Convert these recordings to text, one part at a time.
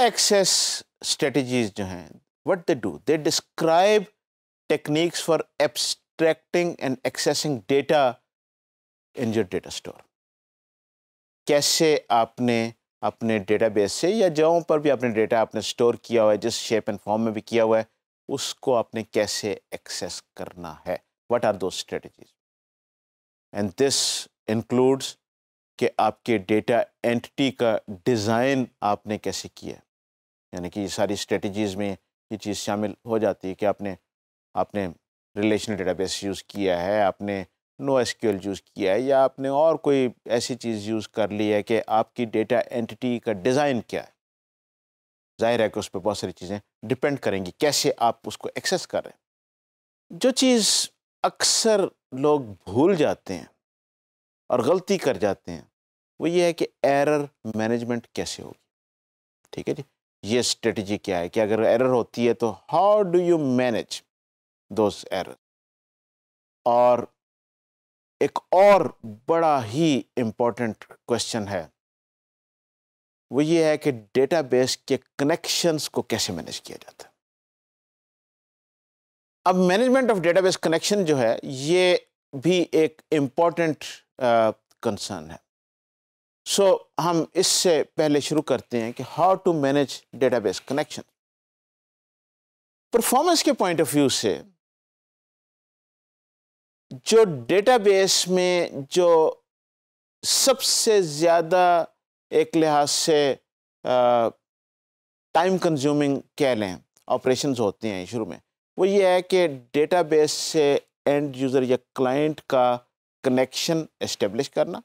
data access strategies जो हैं what they do they describe techniques for abstracting and accessing data in your data store कैसे आपने अपने database से या जगहों पर भी आपने डेटा आपने स्टोर किया हुआ है जिस शेप एंड फॉर्म में भी किया हुआ है उसको आपने कैसे एक्सेस करना है what are two strategies and this includes कि आपके डेटा एंटिटी का डिज़ाइन आपने कैसे किया है यानी कि सारी स्ट्रेटजीज़ में ये चीज़ शामिल हो जाती है कि आपने आपने रिलेशनल डेटाबेस यूज़ किया है आपने नो एस यूज़ किया है या आपने और कोई ऐसी चीज़ यूज़ कर ली है कि आपकी डेटा एंटिटी का डिज़ाइन क्या है जाहिर है कि उस पर बहुत सारी चीज़ें डिपेंड करेंगी कैसे आप उसको एक्सेस कर रहे हैं जो चीज़ अक्सर लोग भूल जाते हैं और गलती कर जाते हैं वो ये है कि एरर मैनेजमेंट कैसे होगी ठीक है जी ये स्ट्रेटजी क्या है कि अगर एरर होती है तो how do you manage those error और एक और बड़ा ही इम्पोर्टेंट क्वेश्चन है वो ये है कि डेटाबेस के कनेक्शंस को कैसे मैनेज किया जाता है अब मैनेजमेंट ऑफ डेटाबेस कनेक्शन जो है ये भी एक इम्पॉर्टेंट कंसर्न uh, है सो so, हम इससे पहले शुरू करते हैं कि how to manage database connection performance के पॉइंट ऑफ व्यू से जो डेटाबेस में जो सबसे ज़्यादा एक लिहाज से टाइम कंज्यूमिंग कह लें ऑपरेशंस होते हैं शुरू में वो ये है कि डेटाबेस से एंड यूज़र या क्लाइंट का कनेक्शन इस्टेब्लिश करना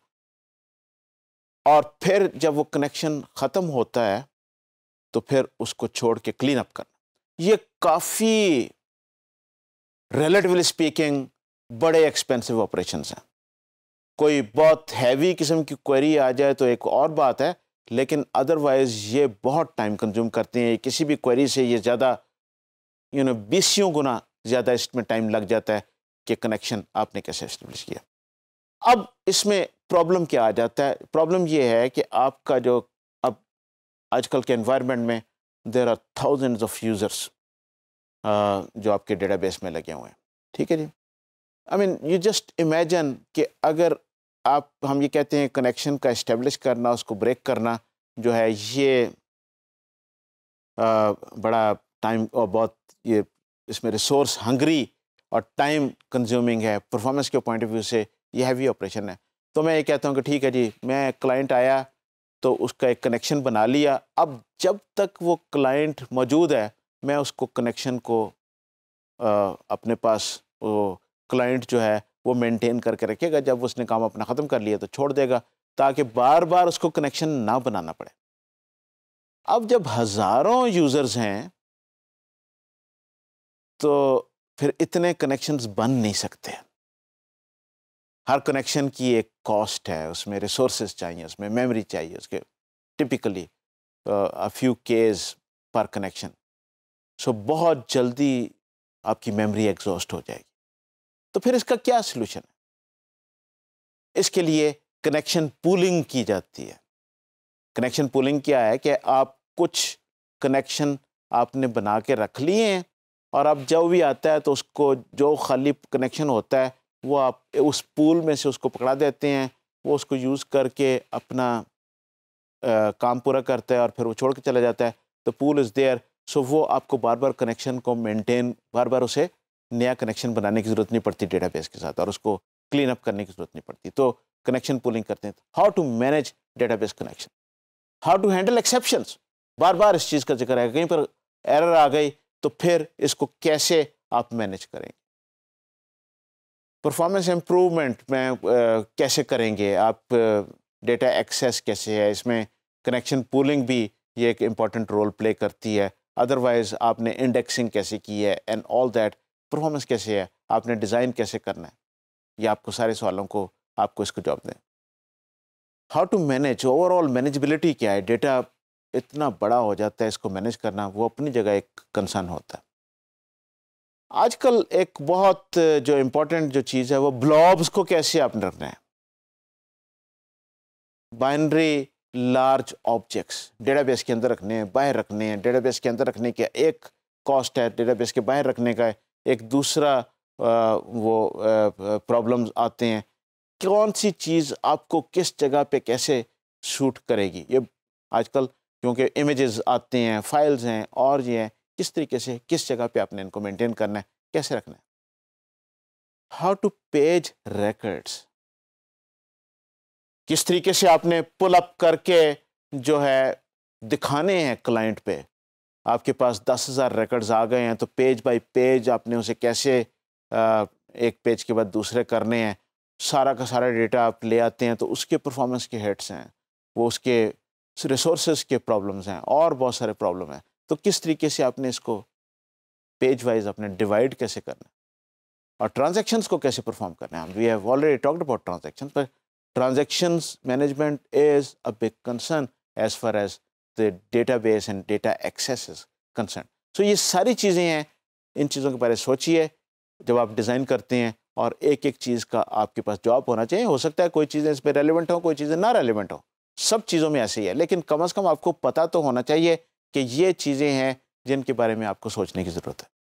और फिर जब वो कनेक्शन ख़त्म होता है तो फिर उसको छोड़ के क्लीन अप करना ये काफ़ी रिलेटिवली स्पीकिंग बड़े एक्सपेंसिव ऑपरेशन हैं कोई बहुत हैवी किस्म की क्वेरी आ जाए तो एक और बात है लेकिन अदरवाइज़ ये बहुत टाइम कंज्यूम करते हैं किसी भी क्वेरी से ये ज़्यादा यू नो बीसियों गुना ज़्यादा इसमें टाइम लग जाता है कि कनेक्शन आपने कैसे इस्टेब्लिश किया अब इसमें प्रॉब्लम क्या आ जाता है प्रॉब्लम ये है कि आपका जो अब आजकल के एनवायरनमेंट में there are thousands of users जो आपके डेटाबेस में लगे हुए हैं ठीक है जी I mean you just imagine कि अगर आप हम ये कहते हैं कनेक्शन का इस्टेब्लिश करना उसको ब्रेक करना जो है ये आ, बड़ा टाइम और बहुत ये इसमें रिसोर्स हंगरी और टाइम कंज्यूमिंग है परफॉर्मेंस के पॉइंट ऑफ व्यू से ये हैवी ऑपरेशन है तो मैं ये कहता हूँ कि ठीक है जी मैं क्लाइंट आया तो उसका एक कनेक्शन बना लिया अब जब तक वो क्लाइंट मौजूद है मैं उसको कनेक्शन को आ, अपने पास वो क्लाइंट जो है वो मेंटेन करके रखेगा जब उसने काम अपना ख़त्म कर लिया तो छोड़ देगा ताकि बार बार उसको कनेक्शन ना बनाना पड़े अब जब हज़ारों यूज़र्स हैं तो फिर इतने कनेक्शंस बन नहीं सकते हर कनेक्शन की एक कॉस्ट है उसमें रिसोर्सेज चाहिए उसमें मेमोरी चाहिए उसके typically a few K's per connection so बहुत जल्दी आपकी मेमोरी एग्जॉस्ट हो जाएगी तो फिर इसका क्या सलूशन है इसके लिए कनेक्शन पूलिंग की जाती है कनेक्शन पूलिंग क्या है कि आप कुछ कनेक्शन आपने बना के रख लिए हैं और अब जब भी आता है तो उसको जो खाली कनेक्शन होता है वो आप उस पूल में से उसको पकड़ा देते हैं वो उसको यूज़ करके अपना आ, काम पूरा करता है और फिर वो छोड़ के चला जाता है तो पूल इज़ देयर सो वो आपको बार बार कनेक्शन को मेंटेन बार बार उसे नया कनेक्शन बनाने की ज़रूरत नहीं पड़ती डेटा के साथ और उसको क्लीन अप करने की ज़रूरत नहीं पड़ती तो कनेक्शन पुलिंग करते हैं how to manage data connection how to handle exceptions बार बार इस चीज़ का जिक्र आएगा कहीं पर एरर आ गई तो फिर इसको कैसे आप मैनेज करेंगे परफॉर्मेंस इम्प्रूवमेंट में आ, कैसे करेंगे आप डेटा एक्सेस कैसे है इसमें कनेक्शन पूलिंग भी ये एक इम्पॉर्टेंट रोल प्ले करती है अदरवाइज़ आपने इंडेक्सिंग कैसे की है एंड ऑल दैट परफॉर्मेंस कैसे है आपने डिज़ाइन कैसे करना है ये आपको सारे सवालों को आपको इसको जवाब दें how to manage overall manageability क्या है डेटा इतना बड़ा हो जाता है इसको मैनेज करना वो अपनी जगह एक कंसर्न होता है आजकल एक बहुत जो इम्पोर्टेंट जो चीज़ है वो ब्लॉब्स को कैसे आप रखना है बाइनरी लार्ज ऑब्जेक्ट्स डेटाबेस के अंदर रखने हैं बाहर रखने हैं डेटाबेस के अंदर रखने का एक कॉस्ट है डेटाबेस के बाहर रखने का एक दूसरा आ, वो प्रॉब्लम्स आते हैं कौन सी चीज़ आपको किस जगह पे कैसे शूट करेगी ये आजकल क्योंकि इमेजेस आते हैं फाइल्स हैं और ये हैं किस तरीके से किस जगह पे आपने इनको मेंटेन करना है कैसे रखना है हाउ टू पेज रिकॉर्ड्स किस तरीके से आपने पुल अप करके जो है दिखाने हैं क्लाइंट पे आपके पास दस हज़ार रिकॉर्ड्स आ गए हैं तो पेज बाय पेज आपने उसे कैसे एक पेज के बाद दूसरे करने हैं सारा का सारा डेटा आप ले आते हैं तो उसके परफॉर्मेंस के हेड्स हैं वो उसके रिसोर्स के प्रॉब्लम्स हैं और बहुत सारे प्रॉब्लम हैं तो किस तरीके से आपने इसको पेज वाइज आपने डिवाइड कैसे करना और ट्रांजेक्शन्स को कैसे परफॉर्म करना है we have already talked about transaction पर transactions management is a big concern as far as the database and data access is concern so ये सारी चीज़ें हैं इन चीज़ों के बारे में सोचिए जब आप डिज़ाइन करते हैं और एक एक चीज़ का आपके पास जॉब होना चाहिए हो सकता है कोई चीज़ें इस पर रेलिवेंट हों कोई चीज़ें ना रेलिवेंट हों सब चीज़ों में ऐसे ही है लेकिन कम अज़ कम आपको पता तो होना चाहिए कि ये चीज़ें हैं जिनके बारे में आपको सोचने की ज़रूरत है